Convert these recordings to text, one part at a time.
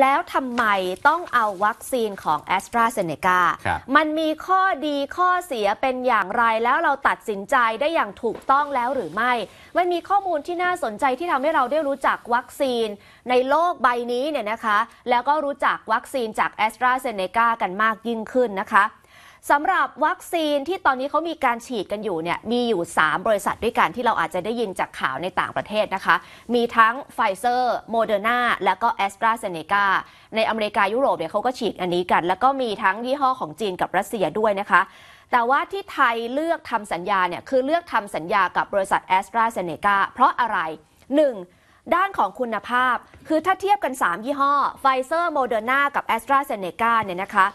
แล้วทำไมต้องเอาวัคซีนของ a s t r a z เซ e c a มันมีข้อดีข้อเสียเป็นอย่างไรแล้วเราตัดสินใจได้อย่างถูกต้องแล้วหรือไม่ มันมีข้อมูลที่น่าสนใจที่ทำให้เราได้รู้จักวัคซีน ในโลกใบนี้เนี่ยนะคะ แล้วก็รู้จักวัคซีนจาก a s t r a z เซ e c a กันมากยิ่งขึ้นนะคะสำหรับวัคซีนที่ตอนนี้เขามีการฉีดกันอยู่เนี่ยมีอยู่ 3 บริษัทด้วยกันที่เราอาจจะได้ยินจากข่าวในต่างประเทศนะคะ มีทั้งไฟเซอร์โมเดอร์นาและก็แอสตราเซเนกาในอเมริกายุโรปเนี่ยเขาก็ฉีดอันนี้กัน แล้วก็มีทั้งยี่ห้อของจีนกับรัสเซียด้วยนะคะ แต่ว่าที่ไทยเลือกทำสัญญาเนี่ย คือเลือกทำสัญญากับบริษัทแอสตราเซเนกาเพราะอะไร 1. ด้านของคุณภาพคือถ้าเทียบกัน 3 ยี่ห้อไฟเซอร์โมเดอร์นากับแอสตราเซเนกาเนี่ยนะคะ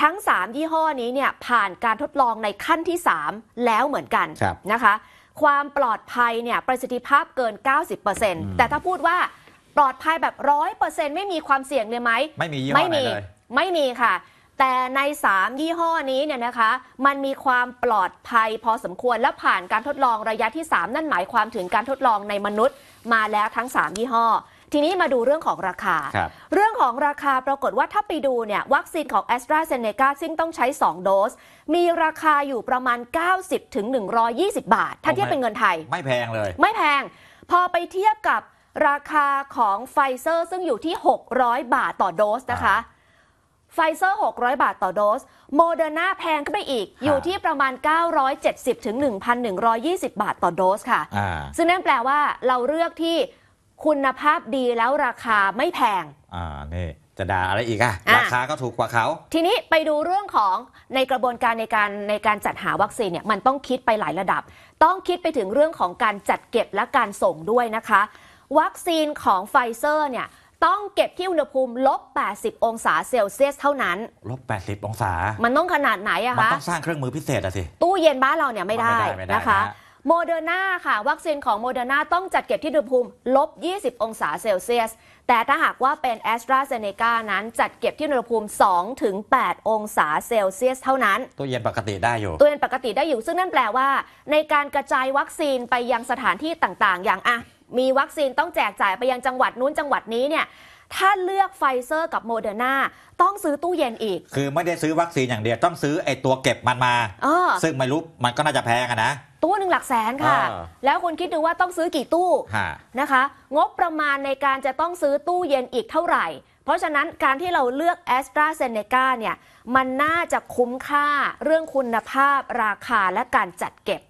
ทั้ง 3 ยี่ห้อนี้เนี่ยผ่านการทดลองในขั้นที่ 3 แล้วเหมือนกันนะคะความปลอดภัยเนี่ยประสิทธิภาพเกิน 90%แต่ถ้าพูดว่าปลอดภัยแบบ 100%ไม่มีความเสี่ยงเลยไหมไม่มีไม่มีไม่มีค่ะ แต่ใน3ยี่ห้อนี้เนี่ยนะคะมันมีความปลอดภัยพอสมควรและผ่านการทดลองระยะที่ 3 นั่นหมายความถึงการทดลองในมนุษย์มาแล้วทั้ง 3 ยี่ห้อทีนี้มาดูเรื่องของราคา เรื่องของราคาปรากฏว่าถ้าไปดูเนี่ย วัคซีนของ a s t r a z เซ e c a ซึ่งต้องใช้ 2 โดส มีราคาอยู่ประมาณ 90ถึง120 บาท ถ้าเทียบเป็นเงินไทย ไม่แพงเลย ไม่แพง พอไปเทียบกับราคาของไฟเซอร์ซึ่งอยู่ที่ 600 บาทต่อโดสนะคะไฟเซอร์600 บาทต่อโดสโมเดอร์นาแพงขึ้นไปอีกอยู่ที่ประมาณ 970ถึง1,120 บาทต่อโดส ค่ะ ซึ่งนั่นแปลว่าเราเลือกที่คุณภาพดีแล้วราคาไม่แพง อ่า นี่ จะด่าอะไรอีกอะะราคาก็ถูกกว่าเขา ทีนี้ไปดูเรื่องของในกระบวนการในการในการจัดหาวัคซีนเนี่ย มันต้องคิดไปหลายระดับ ต้องคิดไปถึงเรื่องของการจัดเก็บและการส่งด้วยนะคะ วัคซีนของไฟเซอร์เนี่ย ต้องเก็บที่อุณหภูมิลบ 80 องศาเซลเซียสเท่านั้น ลบ 80 องศามันต้องขนาดไหนอะคะมันต้องสร้างเครื่องมือพิเศษอะสิตู้เย็นบ้านเราเนี่ยไม่ได้นะคะโมเดอร์นาค่ะ วัคซีนของโมเดอร์นาต้องจัดเก็บที่อุณหภูมิลบ 20 องศาเซลเซียส แต่ถ้าหากว่าเป็นแอสตราเซเนกานั้นจัดเก็บที่อุณหภูมิ2-8องศาเซลเซียส เท่านั้นตัวเย็นปกติได้อยู่ตัวเย็นปกติได้อยู่ ซึ่งนั่นแปลว่า ในการกระจายวัคซีนไปยังสถานที่ต่างๆ อย่างอะมีวัคซีนต้องแจกจ่ายไปยังจังหวัด นู้นจังหวัดนี้เนี่ยถ้าเลือกไฟเซอร์กับโมเดอร์นาต้องซื้อตู้เย็นอีก คือไม่ได้ซื้อวัคซีนอย่างเดียวต้องซื้อไอตัวเก็บมันมาซึ่งไม่รู้มันก็น่าจะแพงนะตู้หนึ่งหลักแสนค่ะ แล้วคุณคิดดูว่าต้องซื้อกี่ตู้นะคะงบประมาณในการจะต้องซื้อตู้เย็นอีกเท่าไหร่ เพราะฉะนั้นการที่เราเลือก a s t r a z เซ e c a เนี่ยมันน่าจะคุ้มค่าเรื่องคุณภาพราคาและการจัดเก็บ